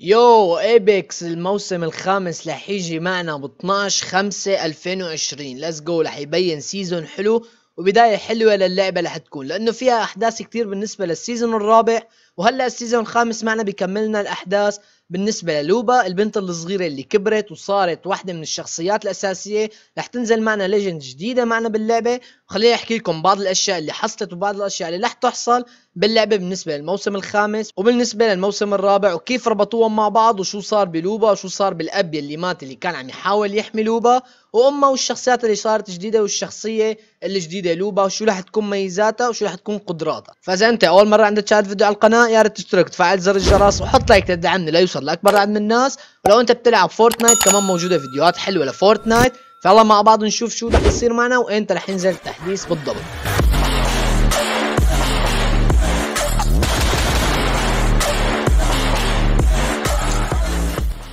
يو ايبكس الموسم الخامس رح يجي معنا ب 12 5 2020 ليتس جو رح يبين سيزون حلو وبداية حلوة للعبة رح تكون لأنه فيها أحداث كتير بالنسبة للسيزون الرابع وهلا السيزون الخامس معنا بيكملنا الأحداث بالنسبة للوبا البنت الصغيرة اللي كبرت وصارت واحدة من الشخصيات الأساسية رح تنزل معنا ليجند جديدة معنا باللعبة خليني أحكي لكم بعض الأشياء اللي حصلت وبعض الأشياء اللي رح تحصل باللعبه بالنسبه للموسم الخامس وبالنسبه للموسم الرابع وكيف ربطوهم مع بعض وشو صار بلوبا وشو صار بالاب اللي مات اللي كان عم يحاول يحمي لوبا وامه والشخصيات اللي صارت جديده والشخصيه الجديده لوبا وشو رح تكون ميزاتها وشو رح تكون قدراتها فاذا انت اول مره عندك شاهد فيديو على القناه يا ريت تشترك وتفعل زر الجرس وحط لايك تدعمني ليوصل لاكبر عدد من الناس ولو انت بتلعب فورتنايت كمان موجوده فيديوهات حلوه لفورتنايت فيلا مع بعض نشوف شو رح يصير معنا وإنت رح ينزل التحديث بالضبط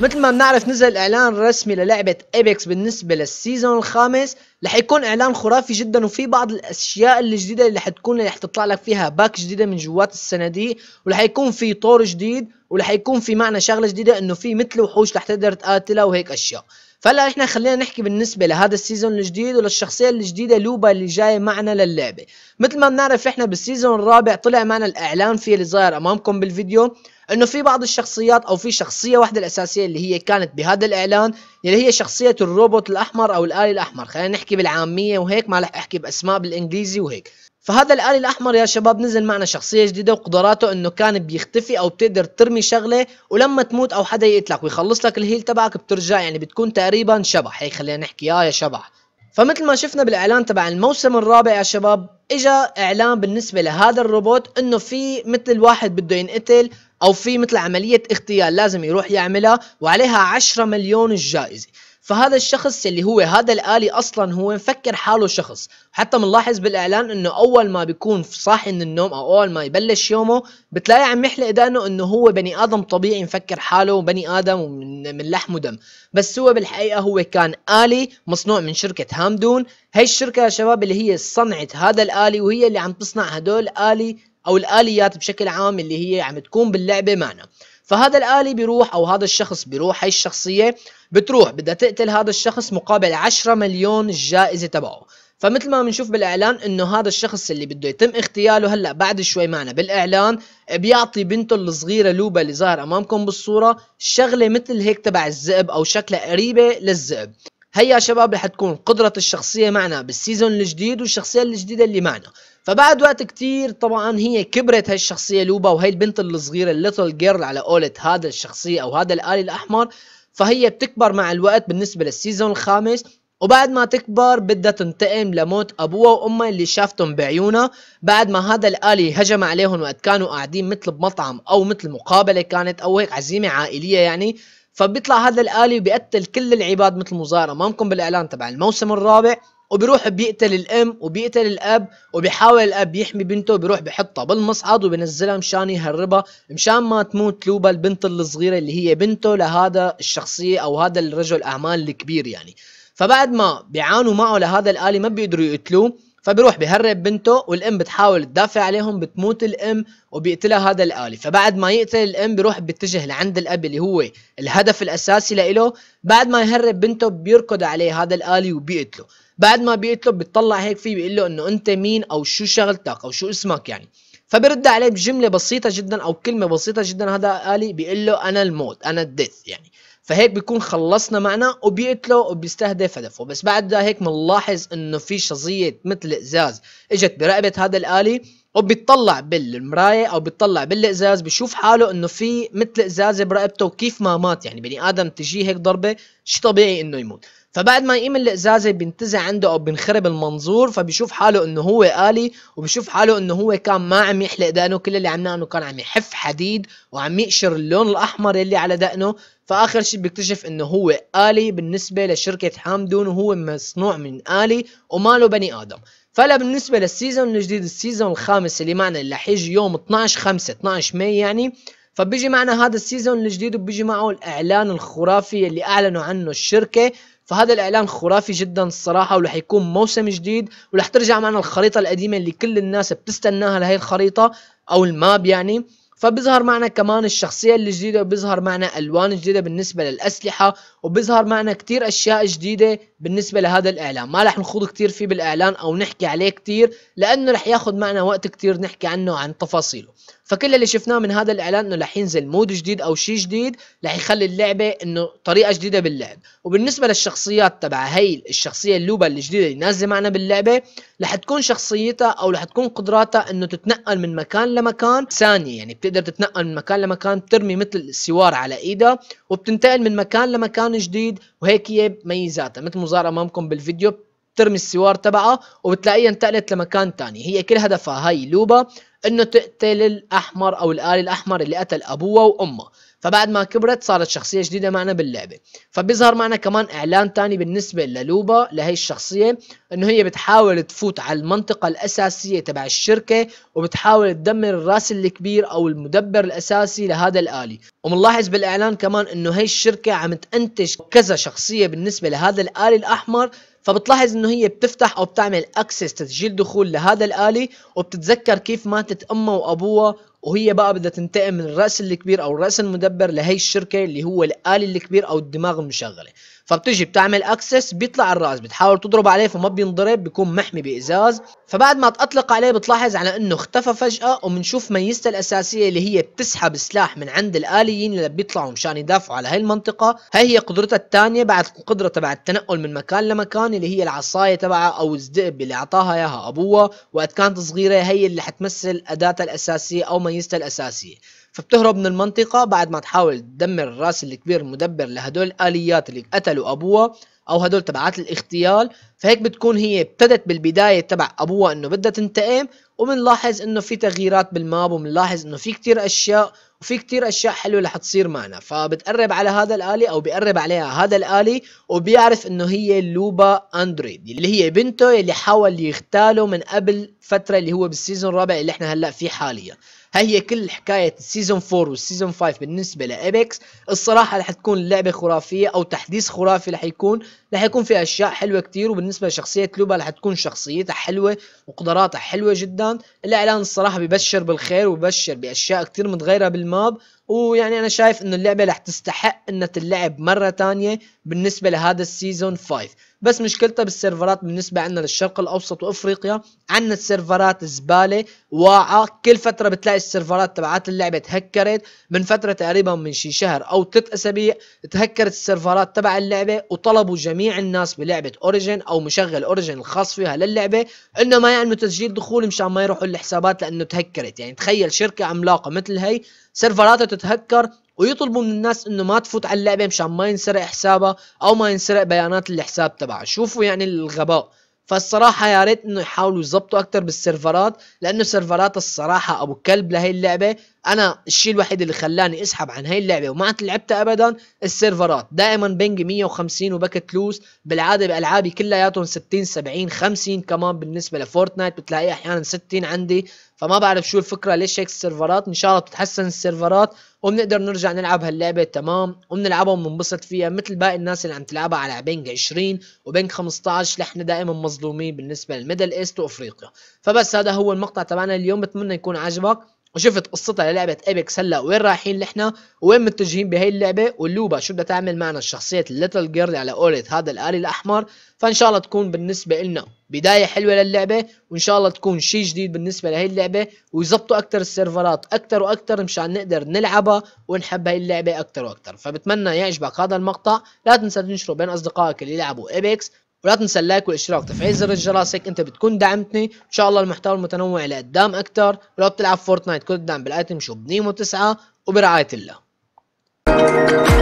مثل ما بنعرف نزل اعلان رسمي للعبه ايبكس بالنسبه للسيزون الخامس رح يكون اعلان خرافي جدا وفي بعض الاشياء الجديده اللي حتكون رح تطلع لك فيها باك جديده من جوات الصناديق ورح يكون في طور جديد ورح يكون في معنى شغله جديده انه في مثل وحوش رح تقدر تقاتلها وهيك اشياء فهلا احنا خلينا نحكي بالنسبه لهذا السيزون الجديد وللشخصيه الجديده لوبا اللي جايه معنا للعبه مثل ما بنعرف احنا بالسيزون الرابع طلع معنا الاعلان فيه اللي ظاهر امامكم بالفيديو انه في بعض الشخصيات او في شخصيه واحده الاساسيه اللي هي كانت بهذا الاعلان اللي هي شخصيه الروبوت الاحمر او الالي الاحمر خلينا نحكي بالعاميه وهيك ما رح احكي باسماء بالانجليزي وهيك فهذا الآلي الأحمر يا شباب نزل معنا شخصية جديدة وقدراته إنه كان بيختفي أو بتقدر ترمي شغلة ولما تموت أو حدا يقتلك ويخلص لك الهيل تبعك بترجع يعني بتكون تقريبا شبح هيك خلينا نحكي آه يا شبح فمثل ما شفنا بالاعلان تبع الموسم الرابع يا شباب اجا اعلان بالنسبه لهذا الروبوت انه في مثل واحد بده ينقتل او في مثل عمليه اغتيال لازم يروح يعملها وعليها 10 مليون الجائزه فهذا الشخص اللي هو هذا الالي اصلا هو مفكر حاله شخص حتى بنلاحظ بالاعلان انه اول ما بيكون صاحي من النوم او اول ما يبلش يومه بتلاقي عم يحلق دقنه انه هو بني ادم طبيعي مفكر حاله بني ادم ومن من لحم ودم بس هو بالحقيقه هو كان الي مصنوع من شركه هامدون هي الشركه يا شباب اللي هي صنعت هذا الالي وهي اللي عم تصنع هدول الي او الاليات بشكل عام اللي هي عم تكون باللعبه معنا فهذا الالي بيروح او هذا الشخص بيروح هاي الشخصيه بتروح بدها تقتل هذا الشخص مقابل 10 مليون الجائزه تبعه فمثل ما بنشوف بالاعلان انه هذا الشخص اللي بده يتم اغتياله هلا بعد شوي معنا بالاعلان بيعطي بنته الصغيره لوبا اللي ظاهر امامكم بالصوره شغله مثل هيك تبع الذئب او شكلها قريبه للذئب هيا شباب رح تكون قدرة الشخصية معنا بالسيزون الجديد والشخصية الجديدة اللي معنا فبعد وقت كتير طبعا هي كبرت هاي الشخصية لوبا وهي البنت الصغيرة الليتل جيرل على قولة هذا الشخصية أو هذا الآلي الأحمر فهي بتكبر مع الوقت بالنسبة للسيزون الخامس وبعد ما تكبر بدها تنتقم لموت ابوها وامها اللي شافتهم بعيونها بعد ما هذا الالي هجم عليهم وقت كانوا قاعدين مثل بمطعم او مثل مقابله كانت او هيك عزيمه عائليه يعني فبيطلع هذا الالي وبيقتل كل العباد مثل مظاهره امامكم بالاعلان تبع الموسم الرابع وبيروح بيقتل الام وبيقتل الاب وبيحاول الاب يحمي بنته وبيروح بحطها بالمصعد وبنزلها مشان يهربها مشان ما تموت لوبا البنت الصغيره اللي هي بنته لهذا الشخصيه او هذا الرجل اعمال الكبير يعني فبعد ما بيعانوا معه لهذا الالي ما بيقدروا يقتلوه فبيروح بيهرب بنته والام بتحاول تدافع عليهم بتموت الام وبيقتلها هذا الالي فبعد ما يقتل الام بيروح بيتجه لعند الاب اللي هو الهدف الاساسي لإله بعد ما يهرب بنته بيركض عليه هذا الالي وبيقتله بعد ما بيقتله بتطلع هيك فيه بيقول له انه انت مين او شو شغلتك او شو اسمك يعني فبرد عليه بجمله بسيطه جدا او كلمه بسيطه جدا هذا الالي بيقول له انا الموت انا الديث يعني فهيك بيكون خلصنا معنا وبيقتله وبيستهدف هدفه بس بعد ده هيك بنلاحظ انه في شظيه مثل ازاز اجت برقبه هذا الالي وبيطلع بالمرايه او بيطلع بالازاز بشوف حاله انه في مثل ازازه برقبته وكيف ما مات يعني بني ادم تجي هيك ضربه شي طبيعي انه يموت فبعد ما يقيم الازازة بينتزع عنده او بينخرب المنظور فبيشوف حاله انه هو الي وبيشوف حاله انه هو كان ما عم يحلق دقنه كل اللي عملناه انه كان عم يحف حديد وعم يقشر اللون الاحمر اللي على دقنه فاخر شيء بيكتشف انه هو الي بالنسبه لشركه حامدون وهو مصنوع من الي وما له بني ادم فلا بالنسبه للسيزون الجديد السيزون الخامس اللي معنا اللي حيجي يوم 12 5 12 ماي يعني فبيجي معنا هذا السيزون الجديد وبيجي معه الاعلان الخرافي اللي اعلنوا عنه الشركه فهذا الاعلان خرافي جدا الصراحه ورح يكون موسم جديد ورح ترجع معنا الخريطه القديمه اللي كل الناس بتستناها لهي الخريطه او الماب يعني فبيظهر معنا كمان الشخصية الجديدة وبيظهر معنا ألوان جديدة بالنسبة للأسلحة وبيظهر معنا كتير أشياء جديدة بالنسبه لهذا الاعلان ما راح نخوض كثير فيه بالاعلان او نحكي عليه كثير لانه راح ياخذ معنا وقت كثير نحكي عنه عن تفاصيله فكل اللي شفناه من هذا الاعلان انه راح ينزل مود جديد او شيء جديد راح يخلي اللعبه انه طريقه جديده باللعب وبالنسبه للشخصيات تبع هي الشخصيه اللوبا الجديده اللي نازله معنا باللعبه راح تكون شخصيتها او راح تكون قدراتها انه تتنقل من مكان لمكان ثانيه يعني بتقدر تتنقل من مكان لمكان بترمي مثل السوار على ايدها وبتنتقل من مكان لمكان جديد وهيك هي ميزاتها مثل ظهر امامكم بالفيديو بترمي السوار تبعها وبتلاقيها انتقلت لمكان تاني هي كل هدفها هاي لوبا انه تقتل الاحمر او الآلي الاحمر اللي قتل ابوها وامها فبعد ما كبرت صارت شخصية جديدة معنا باللعبة فبيظهر معنا كمان إعلان تاني بالنسبة للوبا لهي الشخصية إنه هي بتحاول تفوت على المنطقة الأساسية تبع الشركة وبتحاول تدمر الراس الكبير أو المدبر الأساسي لهذا الآلي وملاحظ بالإعلان كمان إنه هي الشركة عم تنتج كذا شخصية بالنسبة لهذا الآلي الأحمر فبتلاحظ انه هي بتفتح او بتعمل اكسس تسجيل دخول لهذا الالي وبتتذكر كيف ماتت امها وابوها وهي بقى بدها تنتقم من الراس الكبير او الراس المدبر لهي الشركه اللي هو الالي الكبير او الدماغ المشغله فبتجي بتعمل اكسس بيطلع الراس بتحاول تضرب عليه فما بينضرب بيكون محمي بازاز فبعد ما تطلق عليه بتلاحظ على انه اختفى فجاه وبنشوف ميزته الاساسيه اللي هي بتسحب سلاح من عند الاليين اللي بيطلعوا مشان يدافعوا على هاي المنطقه هاي هي قدرتها الثانيه بعد القدره تبع التنقل من مكان لمكان اللي هي العصايه تبعها او الذئب اللي اعطاها اياها ابوها وقت كانت صغيره هي اللي حتمثل اداتها الاساسيه او ميزتها الاساسيه فبتهرب من المنطقة بعد ما تحاول تدمر الراس الكبير المدبر لهدول الآليات اللي قتلوا أبوها أو هدول تبعات الاغتيال فهيك بتكون هي ابتدت بالبداية تبع أبوها إنه بدها تنتقم وبنلاحظ إنه في تغييرات بالماب وبنلاحظ إنه في كتير أشياء وفي كتير اشياء حلوه رح تصير معنا فبتقرب على هذا الالي او بيقرب عليها هذا الالي وبيعرف انه هي لوبا اندرويد اللي هي بنته اللي حاول يغتاله من قبل فتره اللي هو بالسيزون الرابع اللي احنا هلا فيه حاليا هي كل حكايه السيزون 4 والسيزون 5 بالنسبه لابيكس الصراحه رح تكون لعبه خرافيه او تحديث خرافي رح يكون رح يكون في اشياء حلوه كتير وبالنسبه لشخصيه لوبا رح تكون شخصيتها حلوه وقدراتها حلوه جدا الاعلان الصراحه ببشر بالخير وببشر باشياء كتير متغيره بالماب ويعني انا شايف انه اللعبه رح تستحق انها تلعب مره تانية بالنسبه لهذا السيزون 5 بس مشكلتها بالسيرفرات بالنسبه عندنا للشرق الاوسط وافريقيا عندنا السيرفرات زباله واعه كل فتره بتلاقي السيرفرات تبعات اللعبه تهكرت من فتره تقريبا من شي شهر او ثلاث اسابيع تهكرت السيرفرات تبع اللعبه وطلبوا جميع الناس بلعبه اوريجن او مشغل اوريجن الخاص فيها للعبه انه ما يعملوا تسجيل دخول مشان ما يروحوا الحسابات لانه تهكرت يعني تخيل شركه عملاقه مثل هي سيرفراته تتهكر ويطلبوا من الناس انه ما تفوت على اللعبه مشان ما ينسرق حسابها او ما ينسرق بيانات الحساب تبعها شوفوا يعني الغباء فالصراحة يا ريت انه يحاولوا يظبطوا اكتر بالسيرفرات لانه سيرفرات الصراحة ابو كلب لهي اللعبة انا الشيء الوحيد اللي خلاني اسحب عن هاي اللعبه وما لعبتها ابدا السيرفرات دائما بنج 150 وبكت لوس بالعاده بالعابي كلياتهم 60 70 50 كمان بالنسبه لفورتنايت بتلاقي احيانا 60 عندي فما بعرف شو الفكره ليش هيك السيرفرات ان شاء الله بتتحسن السيرفرات وبنقدر نرجع نلعب هاللعبه تمام وبنلعبها وبننبسط فيها مثل باقي الناس اللي عم تلعبها على بنج 20 وبنج 15 نحن دائما مظلومين بالنسبه للميدل ايست وافريقيا فبس هذا هو المقطع تبعنا اليوم بتمنى يكون عجبك وشفت قصتها للعبه ايبكس هلا وين رايحين نحن وين متجهين بهي اللعبه واللوبا شو بدها تعمل معنا الشخصيه الليتل جيرل على قولة هذا الالي الاحمر فان شاء الله تكون بالنسبه لنا بدايه حلوه للعبه وان شاء الله تكون شيء جديد بالنسبه لهي اللعبه ويزبطوا اكثر السيرفرات اكثر واكثر مشان نقدر نلعبها ونحب هي اللعبه اكثر واكثر فبتمنى يعجبك هذا المقطع لا تنسى تنشره بين اصدقائك اللي يلعبوا ايبكس ولا تنسى اللايك والاشتراك تفعيل زر الجرس هيك انت بتكون دعمتني ان شاء الله المحتوى المتنوع لقدام اكثر ولو بتلعب فورتنايت كل الدعم بالايتم شو بنيمو 9 وبرعايه الله